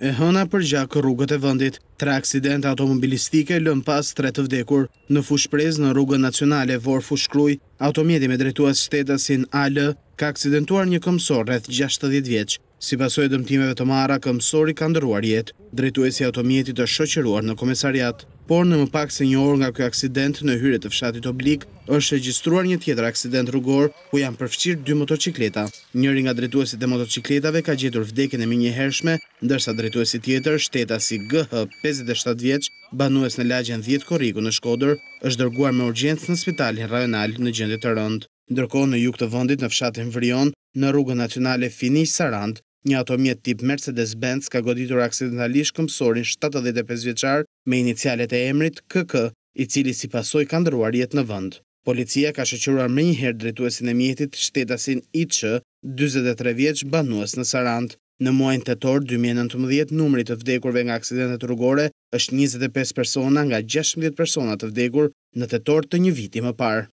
e hëna për gjakë rrugët e vëndit. Tre aksidente automobilistike lën pas tre të vdekur. Në fushprez në rrugën nacionale vor fushkruj, automjeti me drejtuas shtetasin AL ka aksidentuar një këmsor rreth 60 vjeqë. Si pasoj dëmtimeve të mara, këmsori ka ndëruar jetë. Drejtuesi automjeti të shoqeruar në komisariatë por në më pak se një orë nga kjo aksident në hyre të fshatit oblik, është regjistruar një tjetër aksident rrugor, ku janë përfqirë dy motocikleta. Njëri nga drejtuesit e motocikletave ka gjetur vdekin e minje hershme, ndërsa drejtuesit tjetër, shteta si GH 57 vjeq, banues në lagjen 10 koriku në Shkoder, është dërguar me urgjens në spitalin rajonal në gjendit të rënd. Ndërko në juk të vëndit në fshatin vrion, në rrugën nacionale Fini Sarand, një atomjet tip Mercedes-Benz ka goditur aksidentalisht këmsorin 75 vjeqar me inicialet e emrit KK, i cili si pasoj ka ndëruar jetë në vënd. Policia ka shëqyruar me njëherë drejtuesin e mjetit shtetasin IQ, 23 vjeç banuës në Sarandë. Në muajnë të torë 2019, numri të vdekurve nga aksidentet rrugore është 25 persona nga 16 persona të vdekur në të torë të një viti më parë.